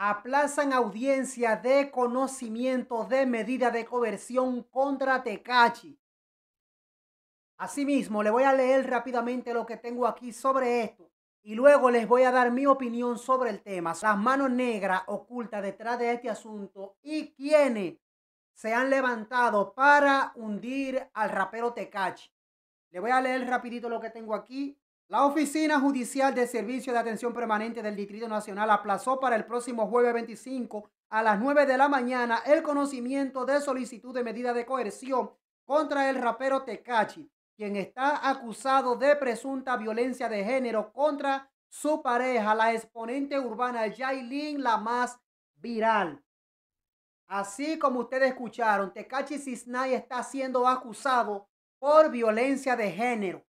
aplazan audiencia de conocimiento de medida de coerción contra Tecachi. Asimismo, le voy a leer rápidamente lo que tengo aquí sobre esto y luego les voy a dar mi opinión sobre el tema. Las manos negras ocultas detrás de este asunto y quienes se han levantado para hundir al rapero Tecachi. Le voy a leer rapidito lo que tengo aquí. La Oficina Judicial de Servicio de Atención Permanente del Distrito Nacional aplazó para el próximo jueves 25 a las 9 de la mañana el conocimiento de solicitud de medida de coerción contra el rapero Tecachi, quien está acusado de presunta violencia de género contra su pareja, la exponente urbana Yailin, la viral. Así como ustedes escucharon, Tecachi Cisnay está siendo acusado por violencia de género.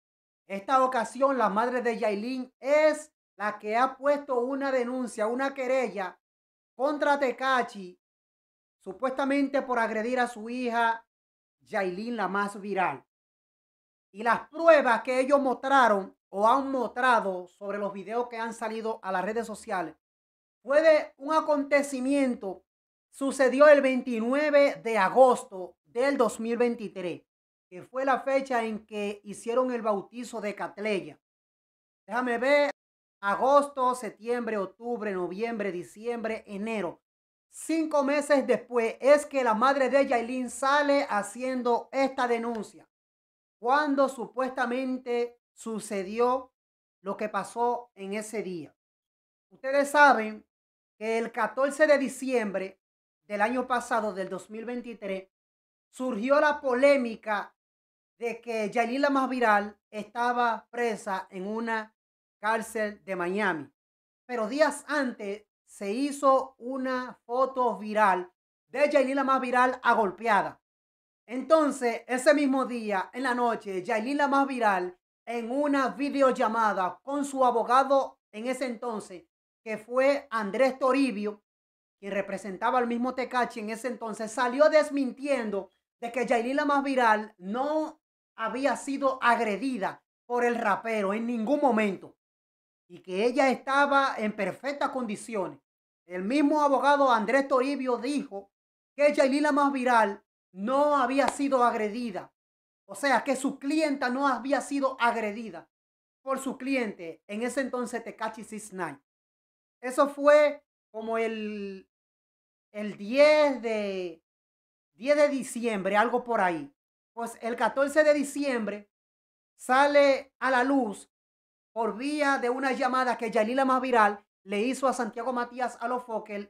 Esta ocasión, la madre de Yailin es la que ha puesto una denuncia, una querella contra Tecachi, supuestamente por agredir a su hija Yailin, la más viral. Y las pruebas que ellos mostraron o han mostrado sobre los videos que han salido a las redes sociales fue de un acontecimiento, sucedió el 29 de agosto del 2023 que fue la fecha en que hicieron el bautizo de Catleya. Déjame ver, agosto, septiembre, octubre, noviembre, diciembre, enero. Cinco meses después es que la madre de Yailin sale haciendo esta denuncia, cuando supuestamente sucedió lo que pasó en ese día. Ustedes saben que el 14 de diciembre del año pasado, del 2023, surgió la polémica de que Más Viral estaba presa en una cárcel de Miami. Pero días antes se hizo una foto viral de Jailila más viral agolpeada. Entonces, ese mismo día, en la noche, Jailila más viral, en una videollamada con su abogado en ese entonces, que fue Andrés Toribio, que representaba al mismo Tecachi en ese entonces, salió desmintiendo de que Jailila más viral no había sido agredida por el rapero en ningún momento y que ella estaba en perfectas condiciones. El mismo abogado Andrés Toribio dijo que ella Lila más viral no había sido agredida. O sea, que su clienta no había sido agredida por su cliente, en ese entonces Six Eso fue como el, el 10 de, 10 de diciembre, algo por ahí pues el 14 de diciembre sale a la luz por vía de una llamada que Yalila más viral le hizo a Santiago Matías a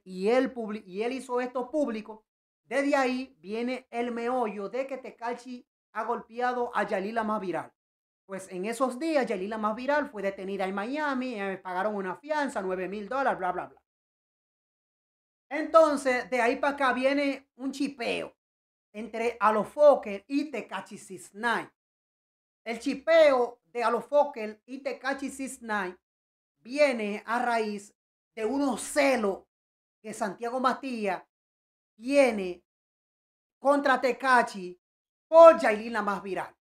y él, y él hizo esto público. Desde ahí viene el meollo de que Tecalchi ha golpeado a Yalila más viral. Pues en esos días Yalila más viral fue detenida en Miami, eh, pagaron una fianza, 9 mil dólares, bla, bla, bla. Entonces, de ahí para acá viene un chipeo entre Alofoker y Tecachi Cisnay. El chipeo de Alofoker y Tecachi Cisnay viene a raíz de unos celo que Santiago Matías tiene contra Tecachi por la más viral.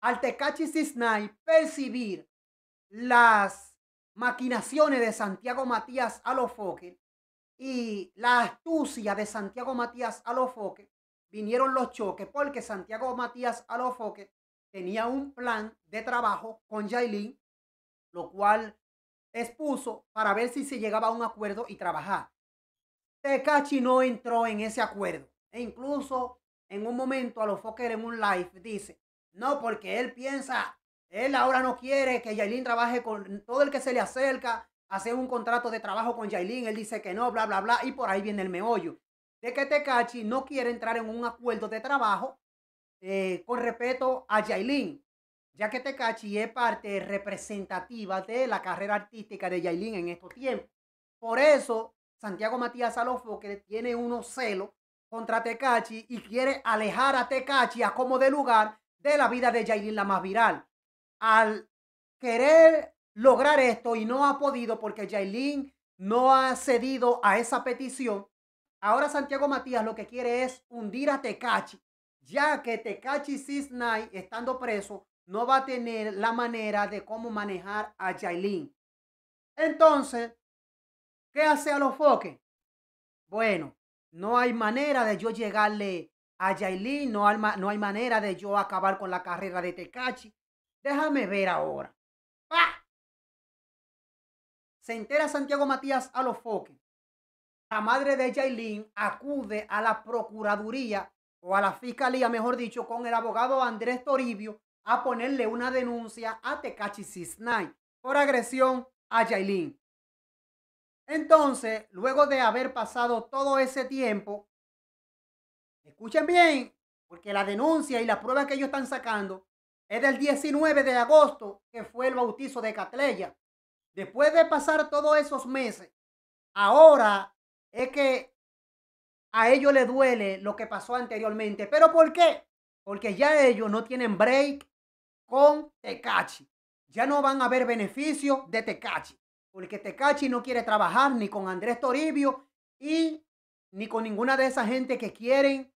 Al Tecachi Cisnay percibir las maquinaciones de Santiago Matías Alofoque y la astucia de Santiago Matías Alofoque, vinieron los choques porque Santiago Matías Alofoque tenía un plan de trabajo con Yailin, lo cual expuso para ver si se llegaba a un acuerdo y trabajar. Tecachi no entró en ese acuerdo. E incluso en un momento Alofoque en un live dice, no, porque él piensa, él ahora no quiere que Yailin trabaje con todo el que se le acerca, hacer un contrato de trabajo con Yailin, él dice que no, bla, bla, bla, y por ahí viene el meollo de que Tecachi no quiere entrar en un acuerdo de trabajo eh, con respeto a Yailin, ya que Tecachi es parte representativa de la carrera artística de Yailin en estos tiempos. Por eso, Santiago Matías Salofo, que tiene unos celos contra Tecachi y quiere alejar a Tecachi a como de lugar de la vida de Yailin la más viral. Al querer lograr esto y no ha podido porque Yailin no ha cedido a esa petición, Ahora Santiago Matías lo que quiere es hundir a Tecachi, ya que Tecachi sisnai estando preso, no va a tener la manera de cómo manejar a Yailin. Entonces, ¿qué hace a los foques? Bueno, no hay manera de yo llegarle a Yailin, no hay, no hay manera de yo acabar con la carrera de Tecachi. Déjame ver ahora. Se entera Santiago Matías a los foques la madre de Jailin acude a la Procuraduría o a la Fiscalía, mejor dicho, con el abogado Andrés Toribio a ponerle una denuncia a Tecachi Cisnay por agresión a Jailin. Entonces, luego de haber pasado todo ese tiempo, escuchen bien, porque la denuncia y la prueba que ellos están sacando es del 19 de agosto, que fue el bautizo de Catleya. Después de pasar todos esos meses, ahora es que a ellos les duele lo que pasó anteriormente. ¿Pero por qué? Porque ya ellos no tienen break con Tecachi. Ya no van a haber beneficio de Tecachi. Porque Tecachi no quiere trabajar ni con Andrés Toribio y ni con ninguna de esa gente que quieren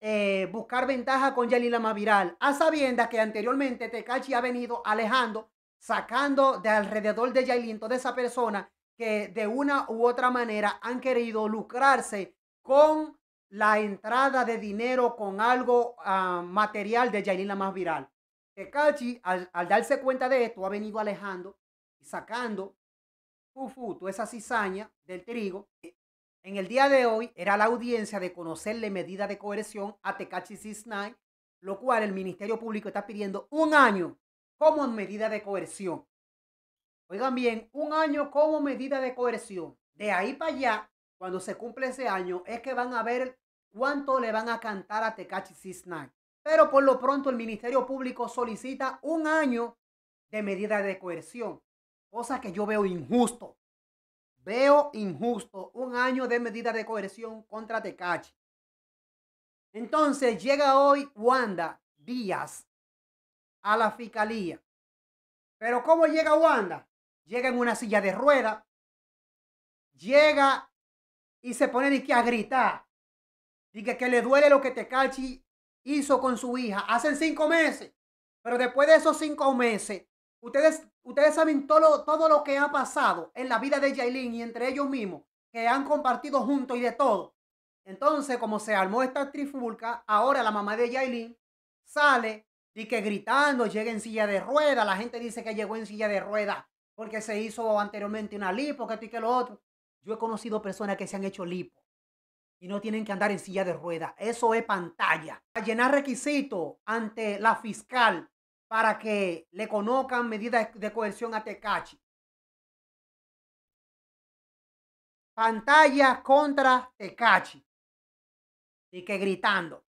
eh, buscar ventaja con Yalila Maviral. A sabiendas que anteriormente Tecachi ha venido alejando, sacando de alrededor de Yailin de esa persona que de una u otra manera han querido lucrarse con la entrada de dinero con algo ah, material de Yailin la más viral. Tecachi, al, darse cuenta de esto, ha venido alejando y sacando fufu, toda esa cizaña del trigo. En el día de hoy era la audiencia de conocerle medida de coerción a Tecachi Cisnay, lo cual el Ministerio Público está pidiendo un año como medida de coerción. Oigan bien, un año como medida de coerción. De ahí para allá, cuando se cumple ese año, es que van a ver cuánto le van a cantar a Tecachi Cisnac. Pero por lo pronto el Ministerio Público solicita un año de medida de coerción, cosa que yo veo injusto. Veo injusto un año de medida de coerción contra Tecachi. Entonces llega hoy Wanda Díaz a la fiscalía. Pero ¿cómo llega Wanda? llega en una silla de rueda, llega y se pone que a gritar. Dice que le duele lo que Tecachi hizo con su hija. Hace cinco meses. Pero después de esos cinco meses, ustedes, ustedes saben todo, todo lo que ha pasado en la vida de Jailin y entre ellos mismos, que han compartido juntos y de todo. Entonces, como se armó esta trifulca, ahora la mamá de Jailin sale y que gritando llega en silla de rueda. La gente dice que llegó en silla de rueda porque se hizo anteriormente una lipo, que esto y que lo otro. Yo he conocido personas que se han hecho lipo y no tienen que andar en silla de ruedas. Eso es pantalla. A llenar requisitos ante la fiscal para que le conozcan medidas de coerción a Tecachi. Pantalla contra Tecachi. Y que gritando.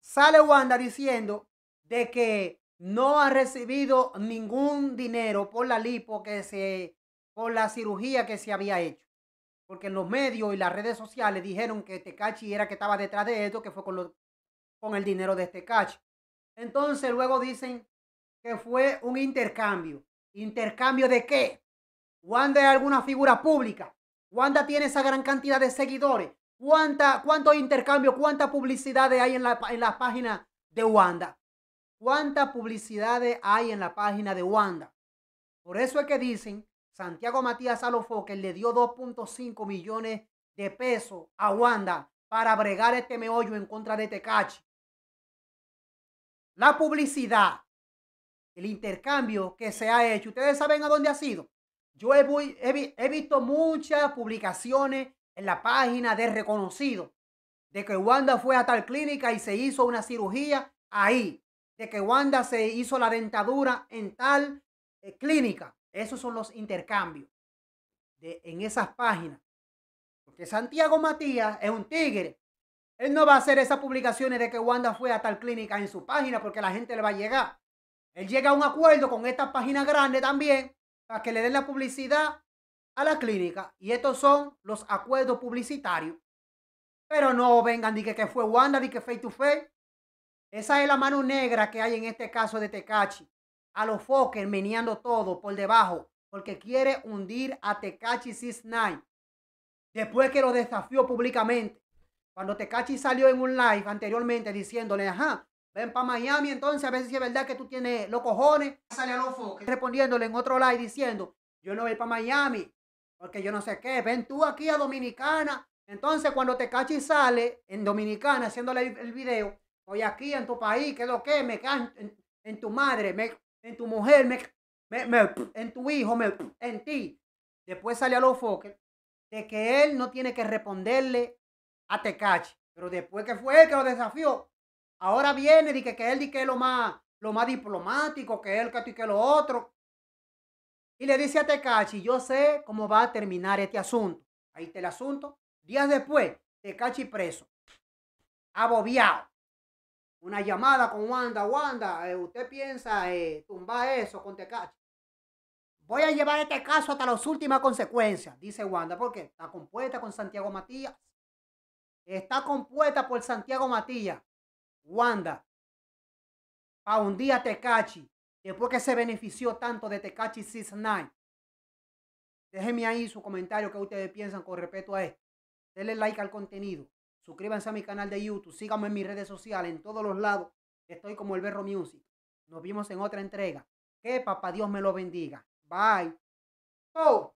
Sale Wanda diciendo de que no ha recibido ningún dinero por la lipo que se, por la cirugía que se había hecho. Porque en los medios y las redes sociales dijeron que Tecachi este era que estaba detrás de esto, que fue con, con el dinero de Tecachi. Este Entonces luego dicen que fue un intercambio. ¿Intercambio de qué? Wanda es alguna figura pública. Wanda tiene esa gran cantidad de seguidores. ¿Cuánta, ¿Cuántos intercambios, cuántas publicidades hay en la, en la página de Wanda? cuántas publicidades hay en la página de Wanda. Por eso es que dicen Santiago Matías Alofoque le dio 2.5 millones de pesos a Wanda para bregar este meollo en contra de Tecachi. La publicidad, el intercambio que se ha hecho, ustedes saben a dónde ha sido. Yo he visto muchas publicaciones en la página de reconocido de que Wanda fue a tal clínica y se hizo una cirugía ahí de que Wanda se hizo la dentadura en tal eh, clínica. Esos son los intercambios de, en esas páginas. Porque Santiago Matías es un tigre. Él no va a hacer esas publicaciones de que Wanda fue a tal clínica en su página porque la gente le va a llegar. Él llega a un acuerdo con esta página grande también para que le den la publicidad a la clínica. Y estos son los acuerdos publicitarios. Pero no vengan, ni que, fue Wanda, ni que face to esa es la mano negra que hay en este caso de Tecachi. A los Fokker meneando todo por debajo porque quiere hundir a Tecachi 69. Después que lo desafió públicamente. Cuando Tecachi salió en un live anteriormente diciéndole, ajá, ven para Miami entonces, a veces si es verdad que tú tienes los cojones. Sale a los Fokker respondiéndole en otro live diciendo, yo no voy para Miami porque yo no sé qué, ven tú aquí a Dominicana. Entonces cuando Tecachi sale en Dominicana haciéndole el video, Estoy aquí en tu país, ¿qué es lo que? Me cago en, tu madre, en tu mujer, me, en tu hijo, en ti. Después sale a los foques de que él no tiene que responderle a Tecachi. Pero después que fue él que lo desafió, ahora viene y que, que él dice que lo más, lo más diplomático, que él que, que lo otro. Y le dice a Tecachi, yo sé cómo va a terminar este asunto. Ahí está el asunto. Días después, Tecachi preso, abobiado, una llamada con Wanda, Wanda, eh, usted piensa eh, tumbar eso con Tecachi. Voy a llevar este caso hasta las últimas consecuencias, dice Wanda, porque está compuesta con Santiago Matías. Está compuesta por Santiago Matías, Wanda, para un día Tecachi, después que se benefició tanto de Tecachi 69. Déjenme ahí su comentario que ustedes piensan con respecto a esto. Denle like al contenido. Suscríbanse a mi canal de YouTube, síganme en mis redes sociales, en todos los lados. Estoy como el Berro Music. Nos vimos en otra entrega. Que papá Dios me lo bendiga. Bye. Oh.